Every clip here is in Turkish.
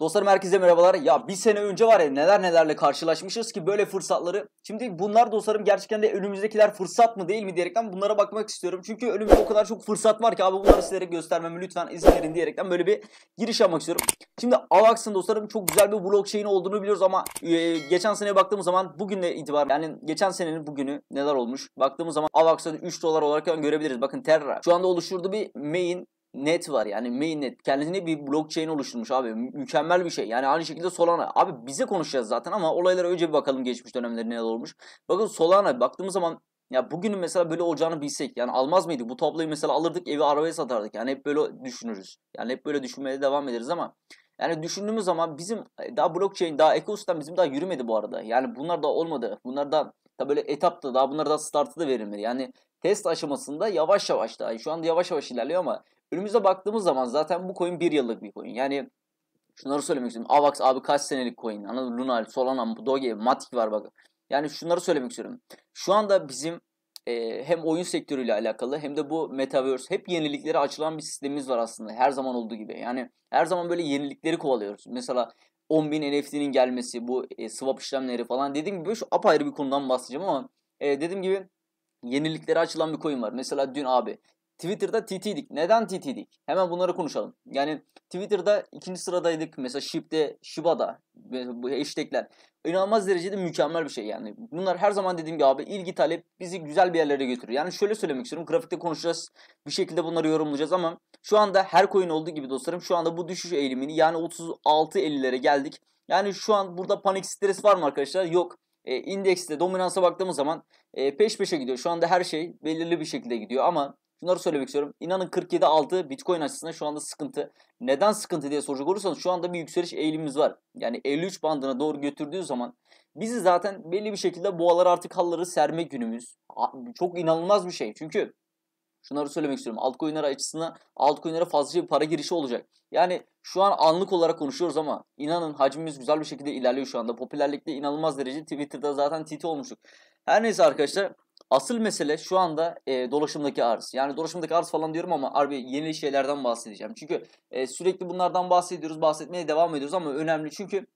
Dostlarım herkese merhabalar. Ya bir sene önce var ya neler nelerle karşılaşmışız ki böyle fırsatları. Şimdi bunlar dostlarım gerçekten de önümüzdekiler fırsat mı değil mi diyerekten bunlara bakmak istiyorum. Çünkü önümüzde o kadar çok fırsat var ki abi bunları sizlere göstermemi lütfen izin verin diyerekten böyle bir giriş yapmak istiyorum. Şimdi Avax'ın dostlarım çok güzel bir blockchain olduğunu biliyoruz ama e, geçen seneye baktığımız zaman bugün de itibaren yani geçen senenin bugünü neler olmuş? Baktığımız zaman Avax'a 3 dolar olarak görebiliriz. Bakın Terra şu anda oluşturduğu bir main net var yani mainnet kendisine bir blockchain oluşturmuş abi mükemmel bir şey yani aynı şekilde Solana abi bize konuşacağız zaten ama olaylara önce bir bakalım geçmiş dönemleri neler olmuş bakın Solana baktığımız zaman ya bugünün mesela böyle olacağını bilsek yani almaz mıydık bu tabloyu mesela alırdık evi arabaya satardık yani hep böyle düşünürüz yani hep böyle düşünmeye devam ederiz ama yani düşündüğümüz zaman bizim e, daha blockchain daha ekosistem bizim daha yürümedi bu arada yani bunlar da olmadı bunlar da Tabi böyle etapta daha bunlara da startı da verilmeli. Yani test aşamasında yavaş yavaş daha. Şu anda yavaş yavaş ilerliyor ama önümüze baktığımız zaman zaten bu coin bir yıllık bir coin. Yani şunları söylemek istiyorum. Avax abi kaç senelik coin? Anladın Lunar Solana, Doge, Matic var bak. Yani şunları söylemek istiyorum. Şu anda bizim e, hem oyun sektörüyle alakalı hem de bu metaverse hep yeniliklere açılan bir sistemimiz var aslında her zaman olduğu gibi. Yani her zaman böyle yenilikleri kovalıyoruz. Mesela 10.000 NFT'nin gelmesi, bu e, swap işlemleri falan. Dediğim gibi şu apayrı bir konudan bahsedeceğim ama e, dediğim gibi yeniliklere açılan bir coin var. Mesela dün abi Twitter'da TT'dik. Neden TT'dik? Hemen bunları konuşalım. Yani Twitter'da ikinci sıradaydık. Mesela Ship'te, Shiba'da e, bu hashtagler inanılmaz derecede mükemmel bir şey yani. Bunlar her zaman dediğim gibi abi ilgi talep bizi güzel bir yerlere götürür. Yani şöyle söylemek istiyorum. Grafikte konuşacağız. Bir şekilde bunları yorumlayacağız ama şu anda her coin olduğu gibi dostlarım şu anda bu düşüş eğilimini yani 36.50'lere geldik. Yani şu an burada panik stres var mı arkadaşlar? Yok. E, indekste dominansa baktığımız zaman e, peş peşe gidiyor. Şu anda her şey belirli bir şekilde gidiyor ama Şunları söylemek istiyorum. İnanın 47 47.6 Bitcoin açısından şu anda sıkıntı. Neden sıkıntı diye soracak olursanız şu anda bir yükseliş eğilimimiz var. Yani 53 bandına doğru götürdüğü zaman bizi zaten belli bir şekilde boğalar artık halları serme günümüz. Çok inanılmaz bir şey. Çünkü şunları söylemek istiyorum. Altcoin'ler açısından altcoin'lere fazlaca bir para girişi olacak. Yani şu an anlık olarak konuşuyoruz ama inanın hacmimiz güzel bir şekilde ilerliyor şu anda. Popülerlikte inanılmaz derece Twitter'da zaten TT olmuştuk. Her neyse arkadaşlar Asıl mesele şu anda e, dolaşımdaki arz. Yani dolaşımdaki arz falan diyorum ama harbi yeni şeylerden bahsedeceğim. Çünkü e, sürekli bunlardan bahsediyoruz, bahsetmeye devam ediyoruz ama önemli çünkü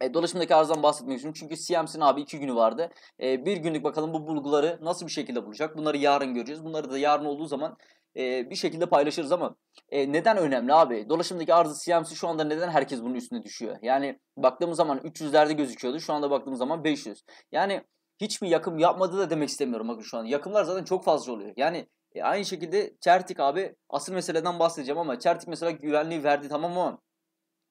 e, dolaşımdaki arzdan bahsetmek istiyorum. Çünkü CMC'nin abi iki günü vardı. E, bir günlük bakalım bu bulguları nasıl bir şekilde bulacak. Bunları yarın göreceğiz. Bunları da yarın olduğu zaman e, bir şekilde paylaşırız ama e, neden önemli abi? Dolaşımdaki arzı CMC şu anda neden herkes bunun üstüne düşüyor? Yani baktığımız zaman 300'lerde gözüküyordu. Şu anda baktığımız zaman 500. Yani hiç mi yakım yapmadı da demek istemiyorum bakın şu an. Yakımlar zaten çok fazla oluyor. Yani e, aynı şekilde Çertik abi asıl meseleden bahsedeceğim ama Çertik mesela güvenliği verdi tamam ama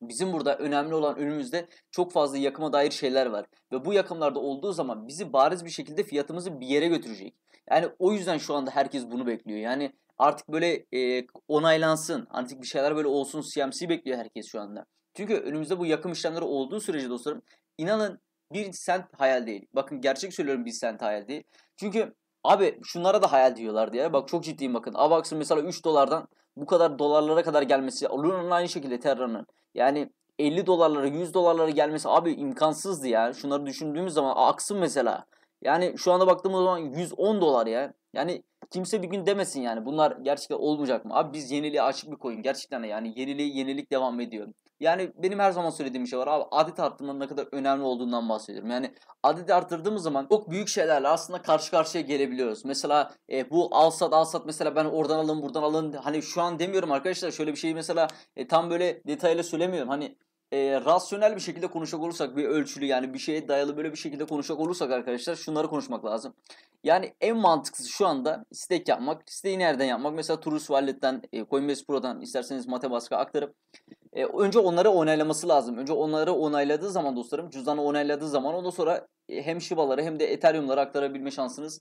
bizim burada önemli olan önümüzde çok fazla yakıma dair şeyler var. Ve bu yakımlarda olduğu zaman bizi bariz bir şekilde fiyatımızı bir yere götürecek. Yani o yüzden şu anda herkes bunu bekliyor. Yani artık böyle e, onaylansın, artık bir şeyler böyle olsun CMC bekliyor herkes şu anda. Çünkü önümüzde bu yakım işlemleri olduğu sürece dostlarım inanın bir sent hayal değil. Bakın gerçek söylüyorum bir sent hayal değil. Çünkü abi şunlara da hayal diyorlar diye. Bak çok ciddiyim bakın. Avax'ın mesela 3 dolardan bu kadar dolarlara kadar gelmesi. Luna'nın aynı şekilde Terra'nın. Yani 50 dolarlara 100 dolarlara gelmesi abi imkansızdı ya. Şunları düşündüğümüz zaman Aksın mesela. Yani şu anda baktığımız zaman 110 dolar ya. Yani kimse bir gün demesin yani bunlar gerçekten olmayacak mı? Abi biz yeniliğe açık bir koyun gerçekten yani yeniliği yenilik devam ediyor. Yani benim her zaman söylediğim bir şey var abi. Adet arttırmanın ne kadar önemli olduğundan bahsediyorum. Yani adet arttırdığımız zaman çok büyük şeylerle aslında karşı karşıya gelebiliyoruz. Mesela e, bu alsat alsat mesela ben oradan alın buradan alın. Hani şu an demiyorum arkadaşlar şöyle bir şeyi mesela e, tam böyle detaylı söylemiyorum. Hani e, rasyonel bir şekilde konuşacak olursak bir ölçülü yani bir şeye dayalı böyle bir şekilde konuşacak olursak arkadaşlar şunları konuşmak lazım. Yani en mantıklısı şu anda stake yapmak. Stake'i nereden yapmak? Mesela Turus Wallet'ten, e, Coinbase Pro'dan isterseniz Matebask'a aktarıp e, önce onları onaylaması lazım. Önce onları onayladığı zaman dostlarım cüzdanı onayladığı zaman ondan sonra e, hem Shiba'ları hem de Ethereum'ları aktarabilme şansınız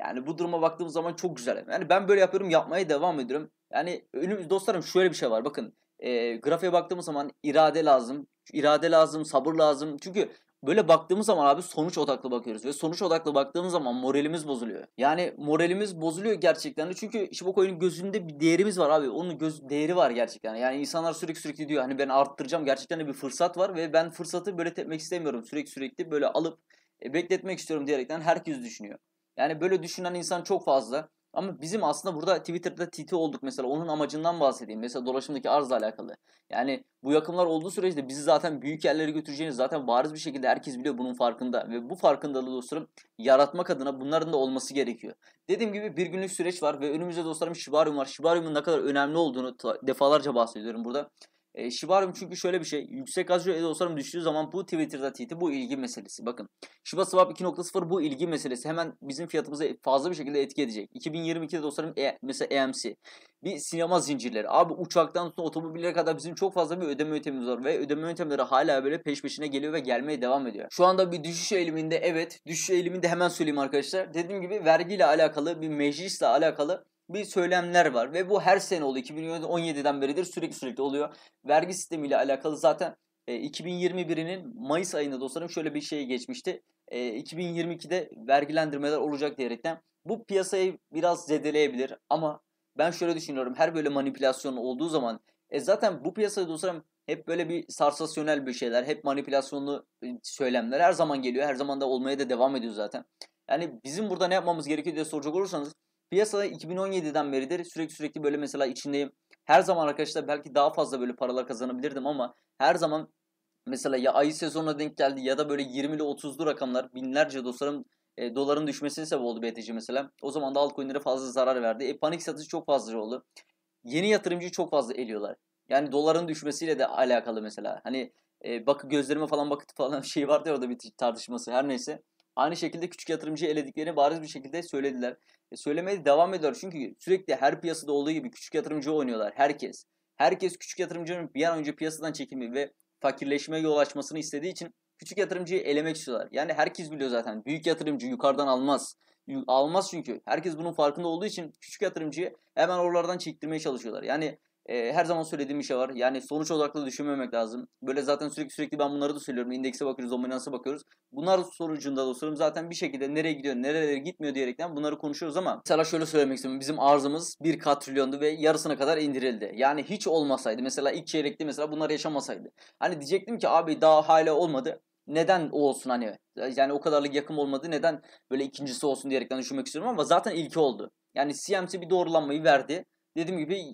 yani bu duruma baktığım zaman çok güzel. Yani ben böyle yapıyorum yapmaya devam ediyorum. Yani önüm, dostlarım şöyle bir şey var bakın e, grafiğe baktığımız zaman irade lazım. İrade lazım, sabır lazım. Çünkü böyle baktığımız zaman abi sonuç odaklı bakıyoruz. Ve sonuç odaklı baktığımız zaman moralimiz bozuluyor. Yani moralimiz bozuluyor gerçekten de. Çünkü Shibokoy'un gözünde bir değerimiz var abi. Onun göz değeri var gerçekten. Yani insanlar sürekli sürekli diyor hani ben arttıracağım. Gerçekten de bir fırsat var ve ben fırsatı böyle tepmek istemiyorum. Sürekli sürekli böyle alıp e, bekletmek istiyorum diyerekten herkes düşünüyor. Yani böyle düşünen insan çok fazla. Ama bizim aslında burada Twitter'da TT olduk mesela onun amacından bahsedeyim. Mesela dolaşımdaki arzla alakalı. Yani bu yakımlar olduğu sürece bizi zaten büyük yerlere götüreceğiniz zaten bariz bir şekilde herkes biliyor bunun farkında. Ve bu farkındalığı dostlarım yaratmak adına bunların da olması gerekiyor. Dediğim gibi bir günlük süreç var ve önümüzde dostlarım Shibarium var. Shibarium'un ne kadar önemli olduğunu defalarca bahsediyorum burada. E, Shibarium çünkü şöyle bir şey. Yüksek azure Edosarum düştüğü zaman bu Twitter'da tweet'i bu ilgi meselesi. Bakın Shiba Swap 2.0 bu ilgi meselesi. Hemen bizim fiyatımıza fazla bir şekilde etki edecek. 2022'de dostlarım, e, mesela EMC. Bir sinema zincirleri. Abi uçaktan tutun otomobillere kadar bizim çok fazla bir ödeme yöntemimiz var. Ve ödeme yöntemleri hala böyle peş peşine geliyor ve gelmeye devam ediyor. Şu anda bir düşüş eğiliminde evet. Düşüş eğiliminde hemen söyleyeyim arkadaşlar. Dediğim gibi vergiyle alakalı bir meclisle alakalı bir söylemler var ve bu her sene oluyor. 2017'den beridir sürekli sürekli oluyor. Vergi sistemiyle alakalı zaten e, 2021'inin Mayıs ayında dostlarım şöyle bir şey geçmişti. E, 2022'de vergilendirmeler olacak diyerekten bu piyasayı biraz zedeleyebilir ama ben şöyle düşünüyorum. Her böyle manipülasyon olduğu zaman e, zaten bu piyasada dostlarım hep böyle bir sarsasyonel bir şeyler, hep manipülasyonlu e, söylemler her zaman geliyor. Her zaman da olmaya da devam ediyor zaten. Yani bizim burada ne yapmamız gerekiyor diye soracak olursanız Piyasada 2017'den beridir sürekli sürekli böyle mesela içindeyim. Her zaman arkadaşlar belki daha fazla böyle paralar kazanabilirdim ama her zaman mesela ya ayı sezonuna denk geldi ya da böyle 20'li 30'lu rakamlar binlerce dostlarım e, doların düşmesine sebep oldu BTC mesela. O zaman da altcoin'lere fazla zarar verdi. E, panik satışı çok fazla oldu. Yeni yatırımcı çok fazla eliyorlar. Yani doların düşmesiyle de alakalı mesela. Hani e, bak gözlerime falan bakıp falan şey vardı ya orada bir tartışması her neyse. Aynı şekilde küçük yatırımcı elediklerini bariz bir şekilde söylediler. E, söylemeye devam ediyor çünkü sürekli her piyasada olduğu gibi küçük yatırımcı oynuyorlar herkes. Herkes küçük yatırımcının bir an önce piyasadan çekilmeyi ve fakirleşmeye yol açmasını istediği için küçük yatırımcıyı elemek istiyorlar. Yani herkes biliyor zaten büyük yatırımcı yukarıdan almaz. Almaz çünkü. Herkes bunun farkında olduğu için küçük yatırımcıyı hemen oralardan çektirmeye çalışıyorlar. Yani e, her zaman söylediğim bir şey var. Yani sonuç odaklı düşünmemek lazım. Böyle zaten sürekli sürekli ben bunları da söylüyorum. İndekse bakıyoruz, dominansa bakıyoruz. Bunlar sonucunda dostlarım zaten bir şekilde nereye gidiyor, nerelere gitmiyor diyerekten bunları konuşuyoruz ama mesela şöyle söylemek istiyorum. Bizim arzımız 1 katrilyondu ve yarısına kadar indirildi. Yani hiç olmasaydı mesela ilk çeyrekte mesela bunlar yaşamasaydı. Hani diyecektim ki abi daha hala olmadı neden o olsun hani yani o kadarlık yakın olmadı neden böyle ikincisi olsun diyerekten düşünmek istiyorum ama zaten ilki oldu. Yani CMC bir doğrulanmayı verdi. Dediğim gibi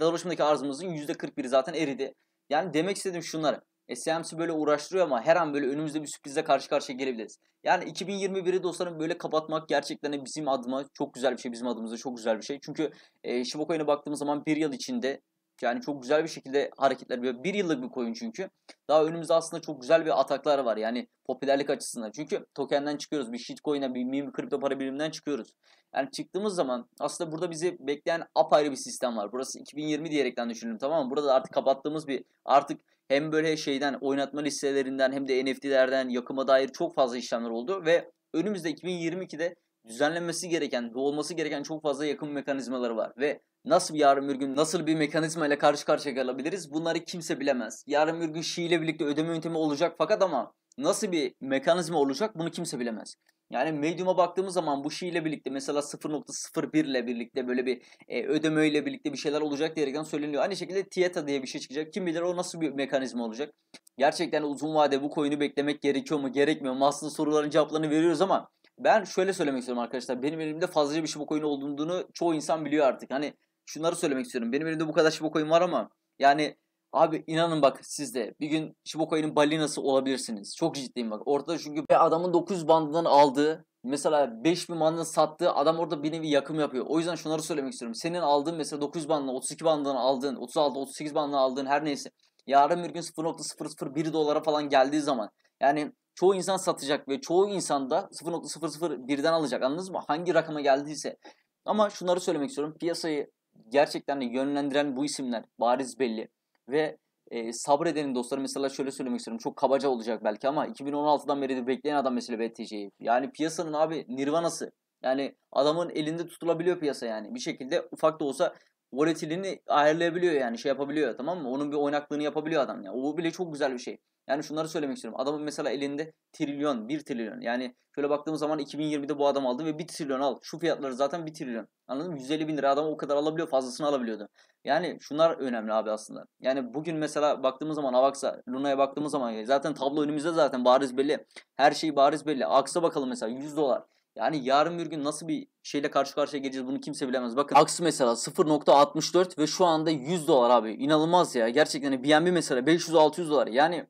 dolaşımdaki arzımızın %41'i zaten eridi. Yani demek istedim şunları. E, SMC böyle uğraştırıyor ama her an böyle önümüzde bir sürprize karşı karşıya gelebiliriz. Yani 2021'i dostlarım böyle kapatmak gerçekten bizim adıma çok güzel bir şey. Bizim adımıza çok güzel bir şey. Çünkü e, Shiba baktığımız zaman bir yıl içinde yani çok güzel bir şekilde hareketler yapıyor. Bir yıllık bir coin çünkü. Daha önümüzde aslında çok güzel bir ataklar var. Yani popülerlik açısından. Çünkü tokenden çıkıyoruz. Bir shitcoin'e, bir meme kripto para biriminden çıkıyoruz. Yani çıktığımız zaman aslında burada bizi bekleyen apayrı bir sistem var. Burası 2020 diyerekten düşünelim tamam mı? Burada artık kapattığımız bir artık hem böyle şeyden oynatma listelerinden hem de NFT'lerden yakıma dair çok fazla işlemler oldu ve önümüzde 2022'de düzenlenmesi gereken ve olması gereken çok fazla yakın mekanizmaları var ve nasıl bir yarın bir gün nasıl bir mekanizma ile karşı karşıya kalabiliriz bunları kimse bilemez. Yarın bir gün Şii ile birlikte ödeme yöntemi olacak fakat ama nasıl bir mekanizma olacak bunu kimse bilemez. Yani medium'a baktığımız zaman bu Şii ile birlikte mesela 0.01 ile birlikte böyle bir e, ödeme ile birlikte bir şeyler olacak diyerekten söyleniyor. Aynı şekilde Tieta diye bir şey çıkacak. Kim bilir o nasıl bir mekanizma olacak. Gerçekten uzun vade bu koyunu beklemek gerekiyor mu gerekmiyor mu? Aslında soruların cevaplarını veriyoruz ama ben şöyle söylemek istiyorum arkadaşlar. Benim elimde fazlaca bir şibok olduğunu çoğu insan biliyor artık. Hani şunları söylemek istiyorum. Benim elimde bu kadar şibok oyun var ama yani abi inanın bak siz de bir gün şibok oyunun balinası olabilirsiniz. Çok ciddiyim bak. Ortada çünkü adamın 900 bandından aldığı mesela 5000 bandını sattığı adam orada bir nevi yakım yapıyor. O yüzden şunları söylemek istiyorum. Senin aldığın mesela 900 bandını 32 bandını aldığın 36 38 bandını aldığın her neyse yarın bir gün 0.001 dolara falan geldiği zaman yani çoğu insan satacak ve çoğu insan da 0.001'den alacak. Anladınız mı? Hangi rakama geldiyse. Ama şunları söylemek istiyorum. Piyasayı gerçekten de yönlendiren bu isimler bariz belli. Ve e, sabredenin dostları mesela şöyle söylemek istiyorum. Çok kabaca olacak belki ama 2016'dan beri de bekleyen adam mesela BTC'yi. Yani piyasanın abi nirvanası. Yani adamın elinde tutulabiliyor piyasa yani. Bir şekilde ufak da olsa volatilini ayarlayabiliyor yani şey yapabiliyor tamam mı? Onun bir oynaklığını yapabiliyor adam ya. O bile çok güzel bir şey. Yani şunları söylemek istiyorum. Adamın mesela elinde trilyon, bir trilyon. Yani şöyle baktığımız zaman 2020'de bu adam aldı ve bir trilyon al. Şu fiyatları zaten bir trilyon. Anladın mı? 150 bin lira adam o kadar alabiliyor. Fazlasını alabiliyordu. Yani şunlar önemli abi aslında. Yani bugün mesela baktığımız zaman Avax'a, Luna'ya baktığımız zaman zaten tablo önümüzde zaten bariz belli. Her şey bariz belli. Aks'a bakalım mesela 100 dolar. Yani yarın bir gün nasıl bir şeyle karşı karşıya geleceğiz bunu kimse bilemez. Bakın Aksi mesela 0.64 ve şu anda 100 dolar abi. İnanılmaz ya. Gerçekten BNB hani mesela 500-600 dolar. Yani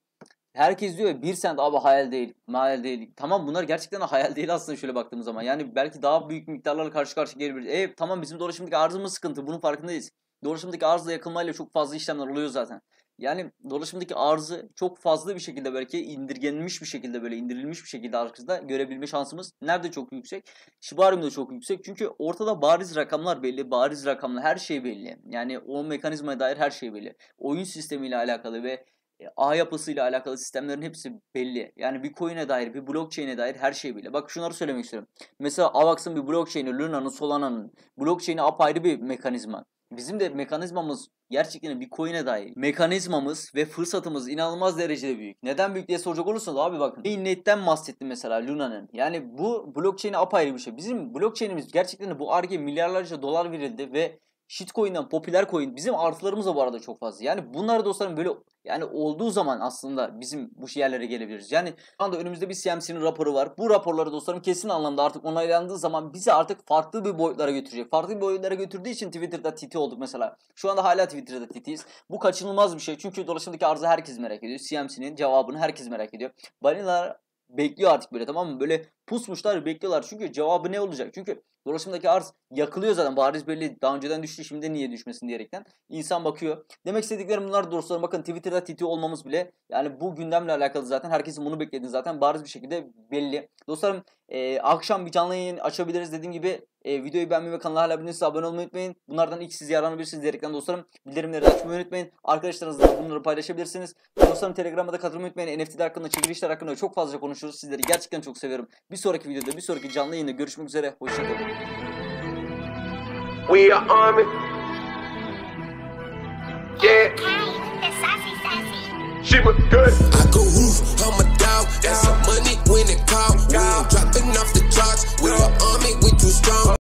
herkes diyor ya 1 sent abi hayal değil. Hayal değil. Tamam bunlar gerçekten hayal değil aslında şöyle baktığımız zaman. Yani belki daha büyük miktarlarla karşı karşıya gelebiliriz. E tamam bizim dolaşımdaki arzımız sıkıntı. Bunun farkındayız. Dolaşımdaki arzla yakılmayla çok fazla işlemler oluyor zaten. Yani dolaşımdaki arzı çok fazla bir şekilde belki indirgenmiş bir şekilde böyle indirilmiş bir şekilde arkasında görebilme şansımız nerede çok yüksek? Shibarium'da çok yüksek. Çünkü ortada bariz rakamlar belli. Bariz rakamlar her şey belli. Yani o mekanizmaya dair her şey belli. Oyun sistemiyle alakalı ve e, ağ yapısıyla alakalı sistemlerin hepsi belli. Yani bir coin'e dair, bir blockchain'e dair her şey belli. Bak şunları söylemek istiyorum. Mesela Avax'ın bir blockchain'i, Luna'nın, Solana'nın blockchain'i apayrı bir mekanizma. Bizim de mekanizmamız gerçekten bir coin'e dair. Mekanizmamız ve fırsatımız inanılmaz derecede büyük. Neden büyük diye soracak olursanız abi bakın. Mainnet'ten bahsettim mesela Luna'nın. Yani bu blockchain'e apayrı bir şey. Bizim blockchain'imiz gerçekten bu arge milyarlarca dolar verildi ve shitcoin'den popüler coin bizim artılarımız da bu arada çok fazla. Yani bunlar dostlarım böyle yani olduğu zaman aslında bizim bu yerlere gelebiliriz. Yani şu anda önümüzde bir CMC'nin raporu var. Bu raporları dostlarım kesin anlamda artık onaylandığı zaman bizi artık farklı bir boyutlara götürecek. Farklı bir boyutlara götürdüğü için Twitter'da TT olduk mesela. Şu anda hala Twitter'da TT'yiz. Bu kaçınılmaz bir şey. Çünkü dolaşımdaki arzı herkes merak ediyor. CMC'nin cevabını herkes merak ediyor. Balinalar bekliyor artık böyle tamam mı? Böyle Pusmuşlar bekliyorlar. Çünkü cevabı ne olacak? Çünkü dolaşımdaki arz yakılıyor zaten. Bariz belli. Daha önceden düştü şimdi niye düşmesin diyerekten. insan bakıyor. Demek istediklerim bunlar dostlarım. Bakın Twitter'da titi olmamız bile yani bu gündemle alakalı zaten. Herkesin bunu beklediğini zaten bariz bir şekilde belli. Dostlarım e, akşam bir canlı yayın açabiliriz. Dediğim gibi e, videoyu beğenmeyi ve kanala hala abone abone olmayı unutmayın. Bunlardan ilk siz yararlanabilirsiniz diyerekten dostlarım. Bildirimleri açmayı unutmayın. Arkadaşlarınızla bunları paylaşabilirsiniz. Dostlarım Telegram'da katılmayı unutmayın. NFT'ler hakkında, çekilişler hakkında çok fazla konuşuruz. Sizleri gerçekten çok seviyorum. Bir bir sonraki videoda, bir sonraki canlı yayında görüşmek üzere. Hoşçakalın. We are army. Yeah. She was good. I go roof, I'm a dog. That's some money when it call. dropping off the charts. We are army, we too strong.